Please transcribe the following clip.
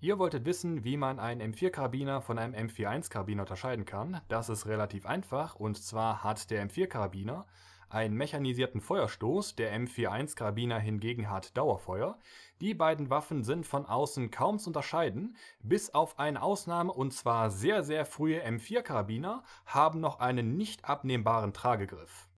Ihr wolltet wissen, wie man einen M4-Karabiner von einem M41-Karabiner unterscheiden kann. Das ist relativ einfach und zwar hat der M4-Karabiner einen mechanisierten Feuerstoß, der M41-Karabiner hingegen hat Dauerfeuer. Die beiden Waffen sind von außen kaum zu unterscheiden, bis auf eine Ausnahme und zwar sehr sehr frühe M4-Karabiner haben noch einen nicht abnehmbaren Tragegriff